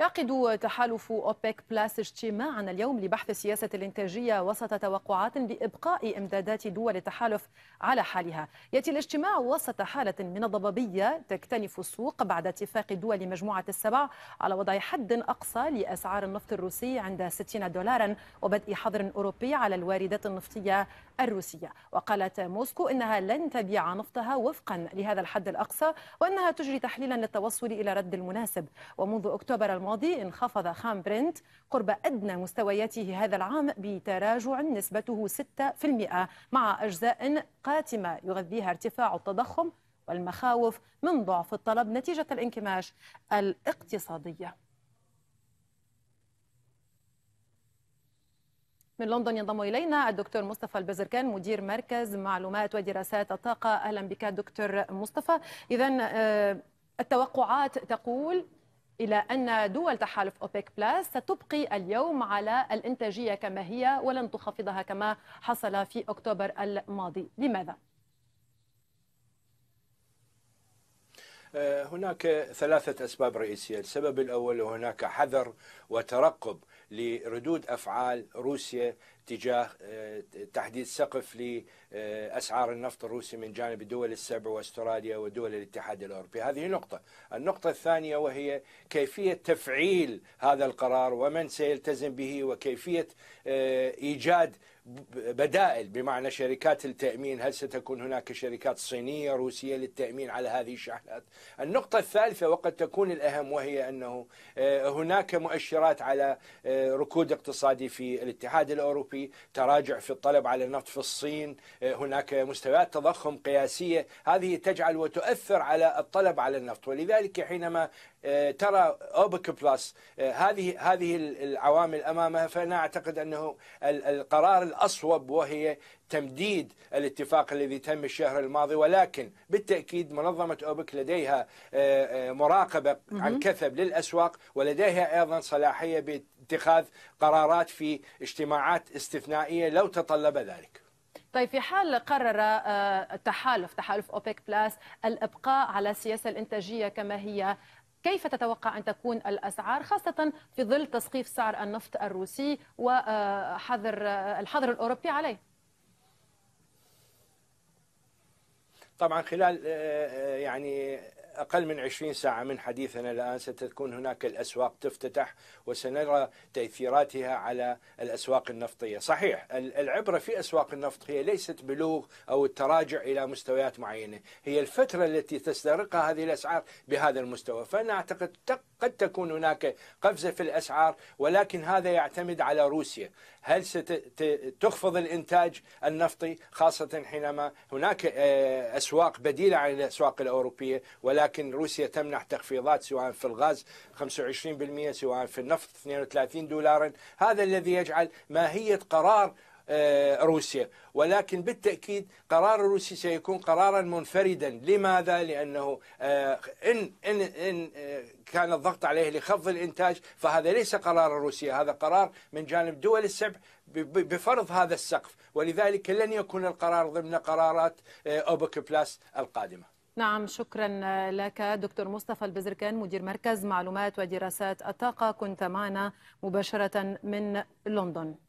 يعقد تحالف أوبيك بلاس اجتماعا اليوم لبحث السياسة الإنتاجية وسط توقعات بإبقاء إمدادات دول التحالف على حالها يأتي الاجتماع وسط حالة من الضبابية تكتنف السوق بعد اتفاق دول مجموعة السبع على وضع حد أقصى لأسعار النفط الروسي عند 60 دولارا وبدء حظر أوروبي على الواردات النفطية الروسية وقالت موسكو إنها لن تبيع نفطها وفقا لهذا الحد الأقصى وأنها تجري تحليلا للتوصل إلى رد المناسب ومنذ أكتوبر الماضي الماضي انخفض خام برنت قرب أدنى مستوياته هذا العام بتراجع نسبته 6% مع أجزاء قاتمة يغذيها ارتفاع التضخم والمخاوف من ضعف الطلب نتيجة الانكماش الاقتصادية من لندن ينضم إلينا الدكتور مصطفى البزركان مدير مركز معلومات ودراسات الطاقة أهلا بك دكتور مصطفى إذا آه، التوقعات تقول إلى أن دول تحالف أوبيك بلاس ستبقي اليوم على الإنتاجية كما هي ولن تخفضها كما حصل في أكتوبر الماضي لماذا؟ آه، هناك ثلاثة أسباب رئيسية السبب الأول هناك حذر وترقب لردود أفعال روسيا تجاه آه، تحديد سقف لأسعار النفط الروسي من جانب الدول السبع واستراليا ودول الاتحاد الأوروبي هذه نقطة النقطة الثانية وهي كيفية تفعيل هذا القرار ومن سيلتزم به وكيفية آه، إيجاد بدائل بمعنى شركات التأمين هل ستكون هناك شركات صينية روسية للتأمين على هذه الشحنات النقطة الثالثة وقد تكون الأهم وهي أنه آه، هناك مؤشرات على آه، ركود اقتصادي في الاتحاد الأوروبي تراجع في الطلب على النفط في الصين آه، هناك مستويات تضخم قياسية هذه تجعل وتؤثر على الطلب على النفط ولذلك حينما آه، ترى اوبك بلس آه، هذه هذه العوامل امامها فانا اعتقد انه القرار الاصوب وهي تمديد الاتفاق الذي تم الشهر الماضي ولكن بالتاكيد منظمه اوبك لديها آه، مراقبه عن كثب للاسواق ولديها ايضا صلاحيه باتخاذ قرارات في اجتماعات استثنائيه لو تطلب ذلك. طيب في حال قرر التحالف تحالف اوبك بلاس الابقاء على السياسه الانتاجيه كما هي كيف تتوقع أن تكون الأسعار خاصة في ظل تسقيف سعر النفط الروسي وحظر الحظر الأوروبي عليه؟ طبعا خلال آه، آه، يعني أقل من 20 ساعة من حديثنا الآن ستكون هناك الأسواق تفتتح وسنرى تأثيراتها على الأسواق النفطية صحيح العبرة في أسواق النفط هي ليست بلوغ أو التراجع إلى مستويات معينة هي الفترة التي تسترقها هذه الأسعار بهذا المستوى فأنا أعتقد قد تكون هناك قفزة في الأسعار ولكن هذا يعتمد على روسيا هل ستخفض الإنتاج النفطي خاصة حينما هناك آه، أسواق بديلة عن الأسواق الأوروبية ولكن روسيا تمنح تخفيضات سواء في الغاز 25% سواء في النفط 32 دولارا هذا الذي يجعل ماهية قرار آه، روسيا ولكن بالتأكيد قرار الروسي سيكون قرارا منفردا لماذا؟ لأنه آه، إن, إن, إن آه، كان الضغط عليه لخفض الإنتاج فهذا ليس قرار روسيا هذا قرار من جانب دول السبع بفرض هذا السقف ولذلك لن يكون القرار ضمن قرارات أوبك بلاس القادمة نعم شكرا لك دكتور مصطفى البزركان مدير مركز معلومات ودراسات الطاقة كنت معنا مباشرة من لندن